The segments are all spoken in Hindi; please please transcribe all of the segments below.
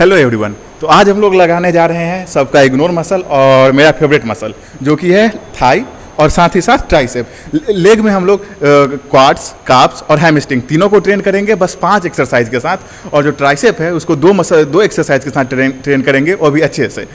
हेलो एवरीवन तो आज हम लोग लगाने जा रहे हैं सबका इग्नोर मसल और मेरा फेवरेट मसल जो कि है थाई और साथ ही साथ ट्राइसेप लेग में हम लोग क्वाड्स काप्स और हैमस्टिंग तीनों को ट्रेन करेंगे बस पांच एक्सरसाइज के साथ और जो ट्राइसेप है उसको दो मसल दो एक्सरसाइज के साथ ट्रेन ट्रेन करेंगे और भी अच्छे से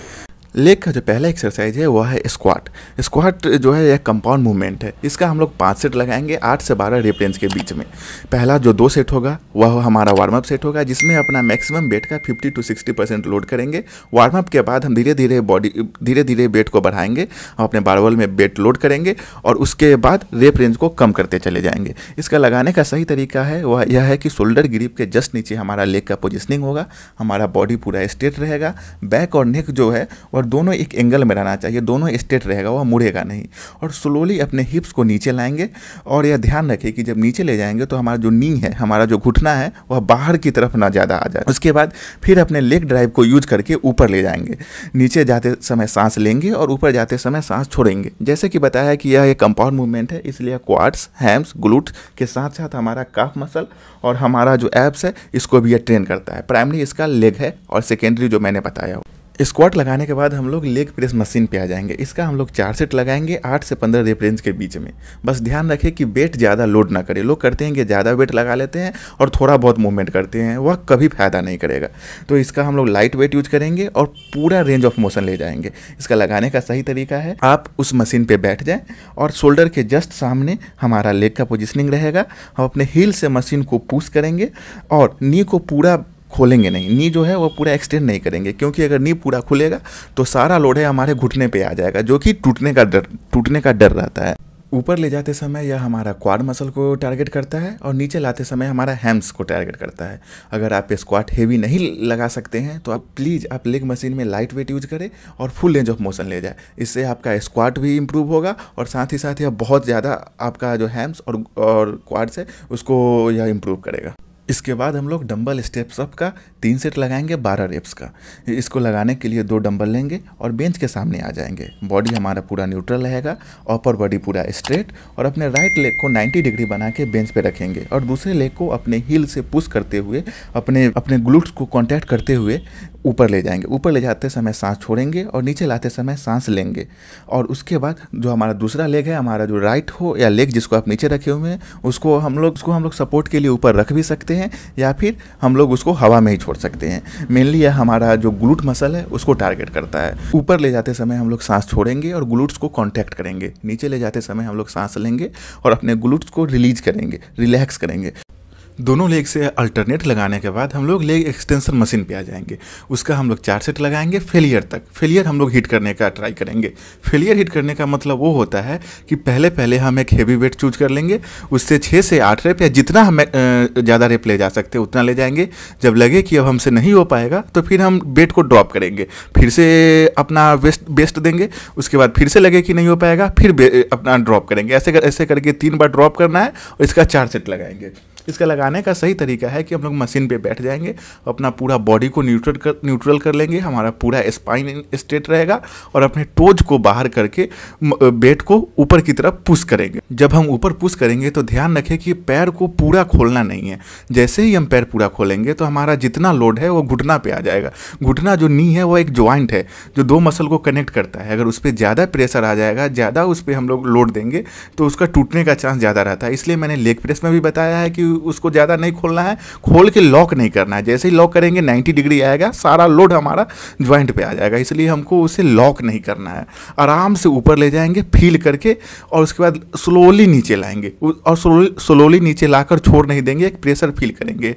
लेग का जो पहला एक्सरसाइज है वह है स्क्वाट स्क्वाट जो है यह कंपाउंड मूवमेंट है इसका हम लोग पाँच सेट लगाएंगे आठ से बारह रेंज के बीच में पहला जो दो सेट होगा वह हमारा वार्म अप सेट होगा जिसमें अपना मैक्सिमम वेट का fifty to sixty percent load करेंगे वार्म अप के बाद हम धीरे धीरे बॉडी धीरे धीरे वेट को बढ़ाएंगे हम अपने बारबल में वेट लोड करेंगे और उसके बाद रेप रेंज को कम करते चले जाएंगे इसका लगाने का सही तरीका है वह यह है कि शोल्डर ग्रिप के जस्ट नीचे हमारा लेग का पोजिशनिंग होगा हमारा बॉडी पूरा स्ट्रेट रहेगा बैक और नेक जो है वह और दोनों एक एंगल में रहना चाहिए दोनों स्टेट रहेगा वह मुड़ेगा नहीं और स्लोली अपने हिप्स को नीचे लाएंगे और यह ध्यान रखें कि जब नीचे ले जाएंगे तो हमारा जो नी है हमारा जो घुटना है वह बाहर की तरफ ना ज़्यादा आ जाए उसके बाद फिर अपने लेग ड्राइव को यूज करके ऊपर ले जाएंगे नीचे जाते समय सांस लेंगे और ऊपर जाते समय सांस छोड़ेंगे जैसे कि बताया कि यह एक कंपाउंड मूवमेंट है इसलिए क्वार्ट्स हैम्स ग्लूट के साथ साथ हमारा काफ मसल और हमारा जो एप्स है इसको भी यह ट्रेन करता है प्राइमरी इसका लेग है और सेकेंडरी जो मैंने बताया हो स्क्वाट लगाने के बाद हम लोग लेग प्रेस मशीन पे आ जाएंगे इसका हम लोग चार सेट लगाएंगे आठ से पंद्रह रेफरेंस के बीच में बस ध्यान रखें कि वेट ज़्यादा लोड ना करें लोग करते हैं कि ज़्यादा वेट लगा लेते हैं और थोड़ा बहुत मूवमेंट करते हैं वह कभी फ़ायदा नहीं करेगा तो इसका हम लोग लाइट वेट यूज करेंगे और पूरा रेंज ऑफ मोशन ले जाएंगे इसका लगाने का सही तरीका है आप उस मशीन पर बैठ जाएँ और शोल्डर के जस्ट सामने हमारा लेग का पोजिशनिंग रहेगा हम अपने हील से मशीन को पूस करेंगे और नी को पूरा खोलेंगे नहीं नी जो है वो पूरा एक्सटेंड नहीं करेंगे क्योंकि अगर नी पूरा खुलेगा तो सारा लोड है हमारे घुटने पे आ जाएगा जो कि टूटने का डर टूटने का डर रहता है ऊपर ले जाते समय यह हमारा क्वाड मसल को टारगेट करता है और नीचे लाते समय हमारा हैम्स को टारगेट करता है अगर आप स्क्वाट हेवी नहीं लगा सकते हैं तो आप प्लीज़ आप लेग मशीन में लाइट वेट यूज करें और फुल रेंज ऑफ मोशन ले जाए इससे आपका स्क्वाट भी इम्प्रूव होगा और साथ ही साथ यह बहुत ज़्यादा आपका जो हैम्स और और क्वाड्स है उसको यह इम्प्रूव करेगा इसके बाद हम लोग डम्बल स्टेप्स अप का तीन सेट लगाएंगे बारह रेप्स का इसको लगाने के लिए दो डंबल लेंगे और बेंच के सामने आ जाएंगे बॉडी हमारा पूरा न्यूट्रल रहेगा अपर बॉडी पूरा स्ट्रेट और अपने राइट लेग को 90 डिग्री बना के बेंच पे रखेंगे और दूसरे लेग को अपने हील से पुश करते हुए अपने अपने ग्लूट्स को कॉन्टैक्ट करते हुए ऊपर ले जाएंगे ऊपर ले जाते समय सांस छोड़ेंगे और नीचे लाते समय सांस लेंगे और उसके बाद जो हमारा दूसरा लेग है हमारा जो राइट हो या लेग जिसको आप नीचे रखे हुए हैं उसको हम लोग उसको हम लोग सपोर्ट के लिए ऊपर रख भी सकते हैं या फिर हम लोग उसको हवा में ही छोड़ छोड़ सकते हैं मेनली यह हमारा जो ग्लूट मसल है उसको टारगेट करता है ऊपर ले जाते समय हम लोग सांस छोड़ेंगे और ग्लूट्स को कॉन्टैक्ट करेंगे नीचे ले जाते समय हम लोग सांस लेंगे और अपने ग्लूट्स को रिलीज करेंगे रिलैक्स करेंगे दोनों लेग से अल्टरनेट लगाने के बाद हम लोग लेग एक्सटेंशन मशीन पे आ जाएंगे उसका हम लोग चार सेट लगाएंगे फेलियर तक फेलियर हम लोग हिट करने का ट्राई करेंगे फेलियर हिट करने का मतलब वो होता है कि पहले पहले हम एक हेवी वेट चूज कर लेंगे उससे छः से आठ रेप या जितना हम ज़्यादा रेप ले जा सकते उतना ले जाएंगे जब लगे कि अब हमसे नहीं हो पाएगा तो फिर हम वेट को ड्रॉप करेंगे फिर से अपना वेस्ट बेस्ट देंगे उसके बाद फिर से लगे कि नहीं हो पाएगा फिर अपना ड्रॉप करेंगे ऐसे कर ऐसे करके तीन बार ड्रॉप करना है और इसका चार सेट लगाएंगे इसका लगाने का सही तरीका है कि हम लोग मशीन पे बैठ जाएंगे अपना पूरा बॉडी को न्यूट्रल कर न्यूट्रल कर लेंगे हमारा पूरा स्पाइन स्ट्रेट रहेगा और अपने टोज को बाहर करके बेट को ऊपर की तरफ पुश करेंगे जब हम ऊपर पुश करेंगे तो ध्यान रखें कि पैर को पूरा खोलना नहीं है जैसे ही हम पैर पूरा खोलेंगे तो हमारा जितना लोड है वो घुटना पर आ जाएगा घुटना जो नी है वो एक ज्वाइंट है जो दो मसल को कनेक्ट करता है अगर उस पर ज़्यादा प्रेशर आ जाएगा ज़्यादा उस पर हम लोग लोड देंगे तो उसका टूटने का चांस ज़्यादा रहता है इसलिए मैंने लेग प्रेस में भी बताया है कि उसको ज़्यादा नहीं खोलना है खोल के लॉक नहीं करना है जैसे ही लॉक करेंगे 90 डिग्री आएगा सारा लोड हमारा ज्वाइंट पे आ जाएगा इसलिए हमको उसे लॉक नहीं करना है आराम से ऊपर ले जाएंगे फील करके और उसके बाद स्लोली नीचे लाएंगे और स्लोली नीचे लाकर छोड़ नहीं देंगे एक प्रेशर फील करेंगे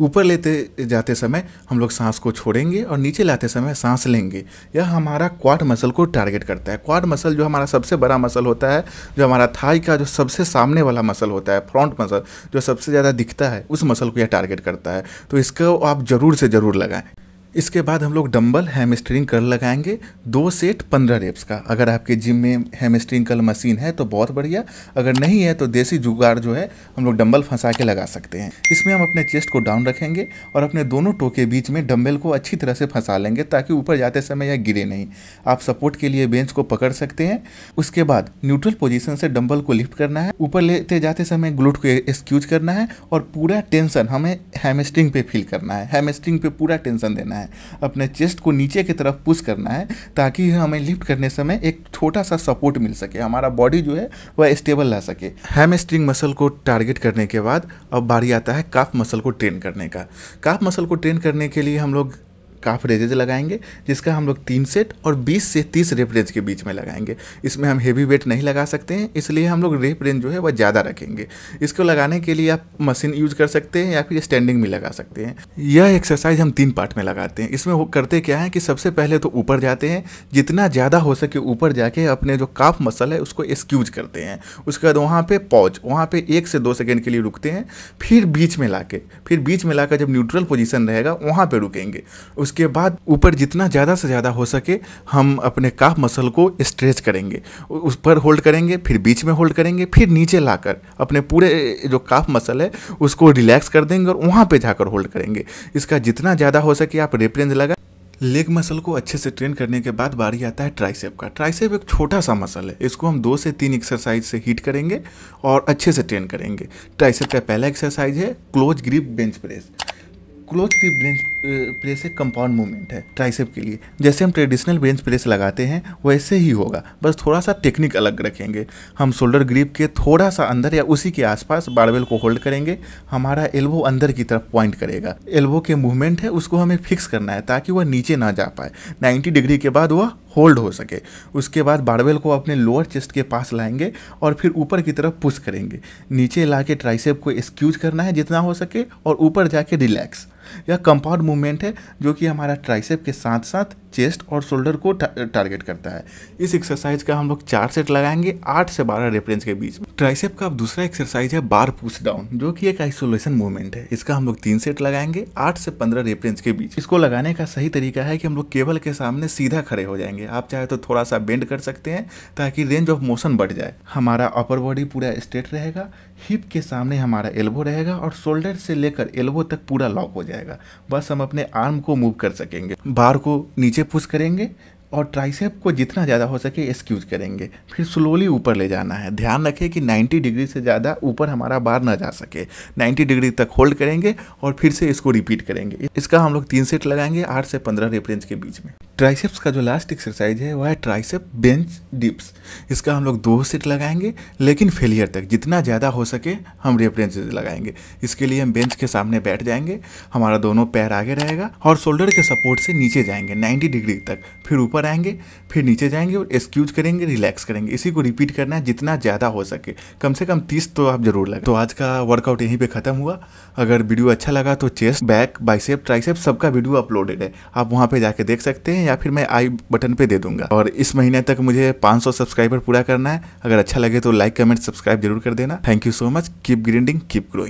ऊपर लेते जाते समय हम लोग सांस को छोड़ेंगे और नीचे लाते समय सांस लेंगे यह हमारा क्वाड मसल को टारगेट करता है क्वाड मसल जो हमारा सबसे बड़ा मसल होता है जो हमारा थाई का जो सबसे सामने वाला मसल होता है फ्रंट मसल जो सबसे ज़्यादा दिखता है उस मसल को यह टारगेट करता है तो इसको आप ज़रूर से ज़रूर लगाएं इसके बाद हम लोग डंबल हैम स्ट्रिंग कर्ल लगाएंगे दो सेट पंद्रह रेप्स का अगर आपके जिम में हैम स्ट्रिंग कल मशीन है तो बहुत बढ़िया अगर नहीं है तो देसी जुगाड़ जो है हम लोग डंबल फंसा के लगा सकते हैं इसमें हम अपने चेस्ट को डाउन रखेंगे और अपने दोनों टो के बीच में डम्बल को अच्छी तरह से फंसा लेंगे ताकि ऊपर जाते समय यह गिरे नहीं आप सपोर्ट के लिए बेंच को पकड़ सकते हैं उसके बाद न्यूट्रल पोजिशन से डम्बल को लिफ्ट करना है ऊपर लेते जाते समय ग्लूट को एक्सक्यूज करना है और पूरा टेंशन हमें हेमस्ट्रिंग पे फील करना है हेमस्ट्रिंग पे पूरा टेंशन देना है अपने चेस्ट को नीचे की तरफ पुश करना है ताकि हमें लिफ्ट करने समय एक छोटा सा सपोर्ट मिल सके हमारा बॉडी जो है वह स्टेबल रह सके हैम स्ट्रिंग मसल को टारगेट करने के बाद अब बारी आता है काफ मसल को ट्रेन करने का काफ मसल को ट्रेन करने के लिए हम लोग काफ रेजेज लगाएंगे जिसका हम लोग तीन सेट और 20 से 30 रेप रेंज के बीच में लगाएंगे इसमें हम हेवी वेट नहीं लगा सकते हैं इसलिए हम लोग रेप रेंज जो है वह ज़्यादा रखेंगे इसको लगाने के लिए आप मशीन यूज कर सकते हैं या फिर स्टैंडिंग में लगा सकते हैं यह एक्सरसाइज हम तीन पार्ट में लगाते हैं इसमें करते क्या है कि सबसे पहले तो ऊपर जाते हैं जितना ज़्यादा हो सके ऊपर जाके अपने जो काफ मसल है उसको एक्सक्यूज करते हैं उसके बाद वहाँ पर पॉच वहाँ पर एक से दो सेकेंड के लिए रुकते हैं फिर बीच में ला फिर बीच में लाकर जब न्यूट्रल पोजिशन रहेगा वहाँ पर रुकेंगे उसके बाद ऊपर जितना ज़्यादा से ज़्यादा हो सके हम अपने काफ मसल को स्ट्रेच करेंगे उस पर होल्ड करेंगे फिर बीच में होल्ड करेंगे फिर नीचे लाकर अपने पूरे जो काफ मसल है उसको रिलैक्स कर देंगे और वहाँ पे जाकर होल्ड करेंगे इसका जितना ज़्यादा हो सके आप रेफरेंस लगा लेग मसल को अच्छे से ट्रेन करने के बाद बारी आता है ट्राइसेप का ट्राइसेप एक छोटा सा मसल है इसको हम दो से तीन एक्सरसाइज से हीट करेंगे और अच्छे से ट्रेन करेंगे ट्राइसेप का पहला एक्सरसाइज है close grip bench press close grip bench press एक कंपाउंड मूवमेंट है ट्राइसेप के लिए जैसे हम ट्रेडिशनल बेंच प्रेस लगाते हैं वैसे ही होगा बस थोड़ा सा टेक्निक अलग रखेंगे हम शोल्डर ग्रिप के थोड़ा सा अंदर या उसी के आसपास बारबेल को होल्ड करेंगे हमारा एल्बो अंदर की तरफ पॉइंट करेगा एल्बो के मूवमेंट है उसको हमें फिक्स करना है ताकि वह नीचे ना जा पाए नाइन्टी डिग्री के बाद वह होल्ड हो सके उसके बाद बारबेल को अपने लोअर चेस्ट के पास लाएंगे और फिर ऊपर की तरफ पुश करेंगे नीचे ला के ट्राइसेप को एक्सक्यूज करना है जितना हो सके और ऊपर जाके रिलैक्स यह कंपाउंड मूवमेंट है जो कि हमारा ट्राइसेप के साथ साथ चेस्ट और शोल्डर को टारगेट करता है इस एक्सरसाइज का हम लोग चार सेट लगाएंगे आठ से बारह रेफरेंस के बीच में ट्राइसेप का दूसरा एक्सरसाइज है बार पुश डाउन जो कि एक आइसोलेशन मूवमेंट है इसका हम लोग तीन सेट लगाएंगे आठ से पंद्रह रेफरेंस के बीच इसको लगाने का सही तरीका है कि हम लोग केबल के सामने सीधा खड़े हो जाएंगे आप चाहे तो थोड़ा सा बेंड कर सकते हैं ताकि रेंज ऑफ मोशन बढ़ जाए हमारा अपर बॉडी पूरा स्ट्रेट रहेगा हिप के सामने हमारा एल्बो रहेगा और शोल्डर से लेकर एल्बो तक पूरा लॉक हो जाएगा बस हम अपने आर्म को मूव कर सकेंगे बार को नीचे नीचे पुश करेंगे और ट्राइसेप को जितना ज़्यादा हो सके एक्सक्यूज करेंगे फिर स्लोली ऊपर ले जाना है ध्यान रखें कि 90 डिग्री से ज़्यादा ऊपर हमारा बार ना जा सके 90 डिग्री तक होल्ड करेंगे और फिर से इसको रिपीट करेंगे इसका हम लोग तीन सेट लगाएंगे आठ से पंद्रह रेफरेंस के बीच में ट्राइसेप्स का जो लास्ट एक्सरसाइज है वह है ट्राइसेप बेंच डिप्स इसका हम लोग दो सेट लगाएंगे लेकिन फेलियर तक जितना ज़्यादा हो सके हम रेफरेंस लगाएंगे इसके लिए हम बेंच के सामने बैठ जाएंगे हमारा दोनों पैर आगे रहेगा और शोल्डर के सपोर्ट से नीचे जाएंगे नाइन्टी डिग्री तक फिर ऊपर ऊपर आएंगे फिर नीचे जाएंगे और एक्सक्यूज करेंगे रिलैक्स करेंगे इसी को रिपीट करना है जितना ज़्यादा हो सके कम से कम तीस तो आप जरूर लगे तो आज का वर्कआउट यहीं पर ख़त्म हुआ अगर वीडियो अच्छा लगा तो चेस्ट बैक बाइसेप ट्राइसेप सबका वीडियो अपलोडेड है आप वहाँ पर जाके देख सकते हैं या फिर मैं आई बटन पर दे दूंगा और इस महीने तक मुझे पाँच सब्सक्राइबर पूरा करना है अगर अच्छा लगे तो लाइक कमेंट सब्सक्राइब जरूर कर देना thank you so much keep grinding keep growing